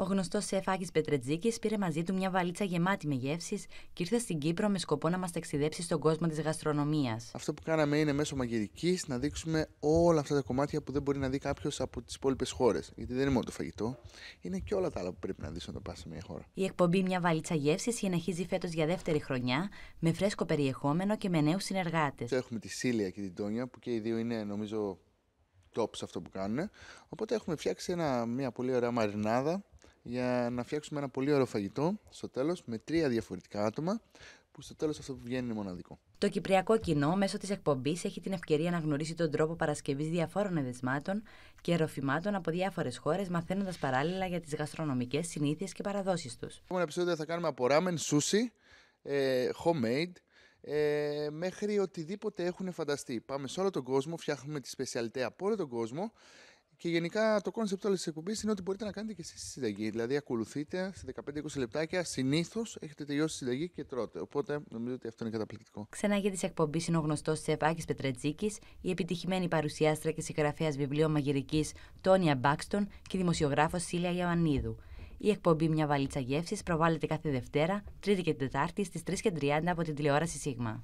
Ο γνωστός σεφ Άκης Πετρετζίκης πήρε μαζί του μια βαλίτσα γεμάτη με γεύσεις και ήρθε στην Κύπρο με σκοπό να μας ταξιδέψει στον κόσμο της γαστρονομίας. Αυτό που κάναμε είναι μέσω μαγειρικής να δείξουμε όλα αυτά τα κομμάτια που δεν μπορεί να δει κάποιος από τις υπόλοιπες χώρες. Γιατί δεν είναι μόνο το φαγητό, είναι και όλα τα άλλα που πρέπει να δεις όταν πας σε μια χώρα. Η εκπομπή Μια βαλίτσα γεύσης συνεχίζει φέτος για δεύτερη χρονιά με φρέσκο περιεχόμενο και με νέους συνεργάτες. Έχουμε τη Σίλια και την Τόνια που και οι δύο είναι νομίζω αυτό που κάνουν. Οπότε έχουμε φτιάξει ένα, μια πολύ ωραία μαρινάδα για να φτιάξουμε ένα πολύ ωραίο φαγητό στο τέλος με τρία διαφορετικά άτομα, που στο τέλος αυτό που βγαίνει είναι μοναδικό. Το κυπριακό κοινό, μέσω της εκπομπής, έχει την ευκαιρία να γνωρίσει τον τρόπο παρασκευής διαφόρων εδεσμάτων και ροφημάτων από διάφορες χώρες, μαθαίνοντας παράλληλα για τις γαστρονομικές συνήθειες και παραδόσεις τους. Το επόμενο επεισόδιο θα κάνουμε από ράμεν, σούσι, homemade, ε, μέχρι οτιδήποτε έχουν φανταστεί. Πάμε σε όλο τον κόσμο, φτιάχνουμε τη σπεσιαλιτέ από όλο τον κόσμο και γενικά το κόνσεπτ όλης της εκπομπής είναι ότι μπορείτε να κάνετε και εσείς συνταγή. Δηλαδή, ακολουθείτε σε 15-20 λεπτάκια. Συνήθως έχετε τελειώσει τη συνταγή και τρώτε. Οπότε, νομίζω ότι αυτό είναι καταπληκτικό. Ξανά για της εκπομπής είναι ο γνωστός Σεπάκη Πετρετζίκης, η επιτυχημένη παρουσιάστρα και συγγραφέας βιβλίων μαγειρικής Τόνια Μπάξτον και δημοσιογράφος Σίλια Ιωαννίδου. Η εκπομπή Μια βαλίτσα γεύσης προβάλλεται κάθε Δευτέρα, Τρίτη και Τετάρτη στις 3.30 από την τηλεόραση Σίγμα.